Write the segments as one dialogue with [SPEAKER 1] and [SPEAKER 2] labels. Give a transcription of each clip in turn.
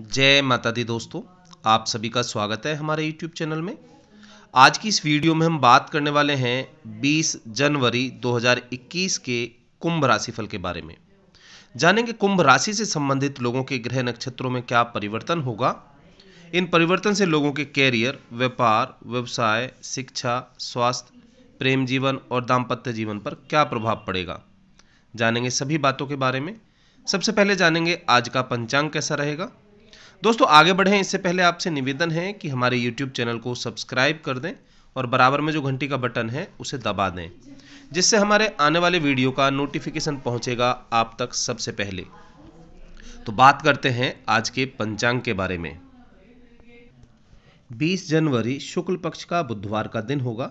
[SPEAKER 1] जय माता दी दोस्तों आप सभी का स्वागत है हमारे YouTube चैनल में आज की इस वीडियो में हम बात करने वाले हैं 20 जनवरी 2021 के कुंभ राशिफल के बारे में जानेंगे कुंभ राशि से संबंधित लोगों के ग्रह नक्षत्रों में क्या परिवर्तन होगा इन परिवर्तन से लोगों के कैरियर व्यापार व्यवसाय शिक्षा स्वास्थ्य प्रेम जीवन और दाम्पत्य जीवन पर क्या प्रभाव पड़ेगा जानेंगे सभी बातों के बारे में सबसे पहले जानेंगे आज का पंचांग कैसा रहेगा दोस्तों आगे बढ़ें इससे पहले आपसे निवेदन है कि हमारे यूट्यूब चैनल को सब्सक्राइब कर दें और बराबर में जो घंटी का बटन है उसे दबा दें जिससे हमारे आने वाले वीडियो का नोटिफिकेशन पहुंचेगा आप तक सबसे पहले तो बात करते हैं आज के पंचांग के बारे में 20 जनवरी शुक्ल पक्ष का बुधवार का दिन होगा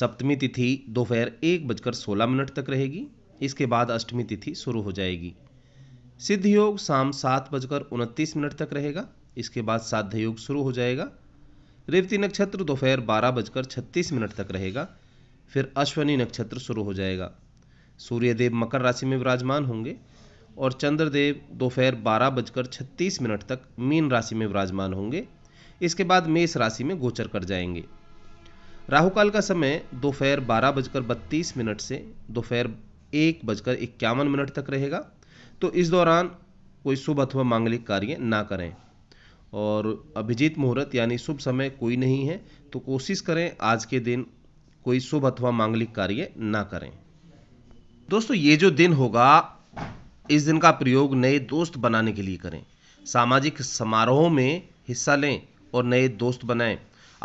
[SPEAKER 1] सप्तमी तिथि दोपहर एक बजकर सोलह मिनट तक रहेगी इसके बाद अष्टमी तिथि शुरू हो जाएगी सिद्ध योग शाम सात बजकर उनतीस मिनट तक रहेगा इसके बाद साध्य योग शुरू हो जाएगा रेवती नक्षत्र दोपहर बारह बजकर छत्तीस मिनट तक रहेगा फिर अश्वनी नक्षत्र शुरू हो जाएगा सूर्यदेव मकर राशि में विराजमान होंगे और चंद्रदेव दोपहर बारह बजकर छत्तीस मिनट तक मीन राशि में विराजमान होंगे इसके बाद मेष राशि में गोचर कर जाएंगे राहु काल का समय दोपहर बारह बजकर बत्तीस मिनट से दोपहर एक बजकर इक्यावन मिनट तक रहेगा तो इस दौरान कोई शुभ अथवा मांगलिक कार्य ना करें और अभिजीत मुहूर्त यानी शुभ समय कोई नहीं है तो कोशिश करें आज के दिन कोई शुभ अथवा मांगलिक कार्य ना करें दोस्तों ये जो दिन होगा इस दिन का प्रयोग नए दोस्त बनाने के लिए करें सामाजिक समारोह में हिस्सा लें और नए दोस्त बनाएं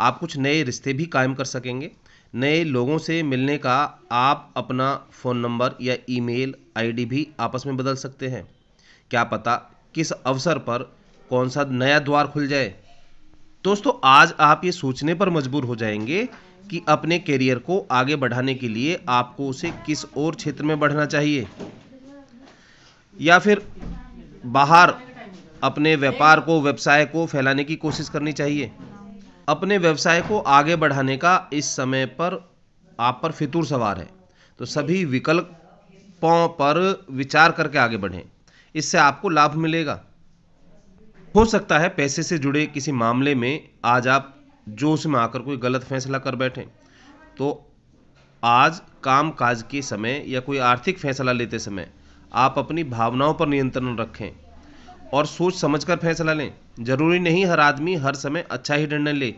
[SPEAKER 1] आप कुछ नए रिश्ते भी कायम कर सकेंगे नए लोगों से मिलने का आप अपना फ़ोन नंबर या ईमेल आईडी भी आपस में बदल सकते हैं क्या पता किस अवसर पर कौन सा नया द्वार खुल जाए दोस्तों आज आप ये सोचने पर मजबूर हो जाएंगे कि अपने करियर को आगे बढ़ाने के लिए आपको उसे किस और क्षेत्र में बढ़ना चाहिए या फिर बाहर अपने व्यापार को व्यवसाय को फैलाने की कोशिश करनी चाहिए अपने व्यवसाय को आगे बढ़ाने का इस समय पर आप पर फितूर सवार है तो सभी विकल्पों पर विचार करके आगे बढ़ें इससे आपको लाभ मिलेगा हो सकता है पैसे से जुड़े किसी मामले में आज आप जोश में आकर कोई गलत फैसला कर बैठें तो आज काम काज के समय या कोई आर्थिक फैसला लेते समय आप अपनी भावनाओं पर नियंत्रण रखें और सोच समझकर फैसला लें ज़रूरी नहीं हर आदमी हर समय अच्छा ही निर्णय ले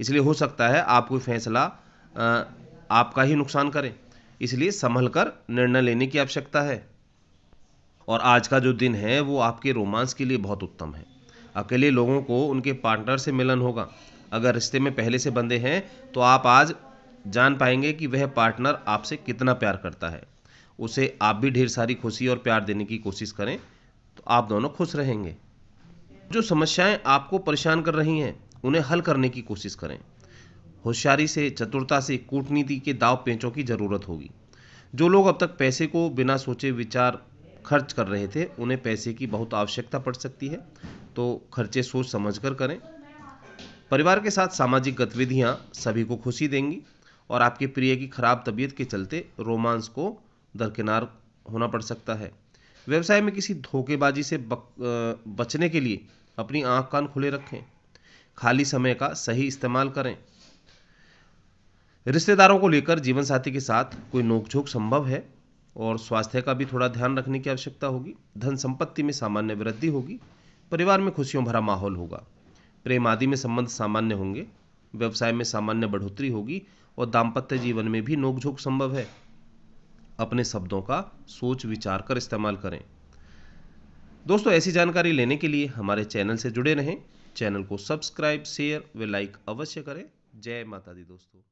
[SPEAKER 1] इसलिए हो सकता है आपको फैसला आपका ही नुकसान करे इसलिए संभल कर निर्णय लेने की आवश्यकता है और आज का जो दिन है वो आपके रोमांस के लिए बहुत उत्तम है अकेले लोगों को उनके पार्टनर से मिलन होगा अगर रिश्ते में पहले से बंधे हैं तो आप आज जान पाएंगे कि वह पार्टनर आपसे कितना प्यार करता है उसे आप भी ढेर सारी खुशी और प्यार देने की कोशिश करें तो आप दोनों खुश रहेंगे जो समस्याएं आपको परेशान कर रही हैं उन्हें हल करने की कोशिश करें होशियारी से चतुरता से कूटनीति के दाव पेंचों की ज़रूरत होगी जो लोग अब तक पैसे को बिना सोचे विचार खर्च कर रहे थे उन्हें पैसे की बहुत आवश्यकता पड़ सकती है तो खर्चे सोच समझ कर करें परिवार के साथ सामाजिक गतिविधियाँ सभी को खुशी देंगी और आपके प्रिय की खराब तबीयत के चलते रोमांस को दरकिनार होना पड़ सकता है व्यवसाय में किसी धोखेबाजी से बचने के लिए अपनी आँख कान खुले रखें खाली समय का सही इस्तेमाल करें रिश्तेदारों को लेकर जीवन साथी के साथ कोई नोकझोंक संभव है और स्वास्थ्य का भी थोड़ा ध्यान रखने की आवश्यकता होगी धन संपत्ति में सामान्य वृद्धि होगी परिवार में खुशियों भरा माहौल होगा प्रेम आदि में संबंध सामान्य होंगे व्यवसाय में सामान्य बढ़ोतरी होगी और दाम्पत्य जीवन में भी नोकझोंक संभव है अपने शब्दों का सोच विचार कर इस्तेमाल करें दोस्तों ऐसी जानकारी लेने के लिए हमारे चैनल से जुड़े रहें चैनल को सब्सक्राइब शेयर व लाइक अवश्य करें जय माता दी दोस्तों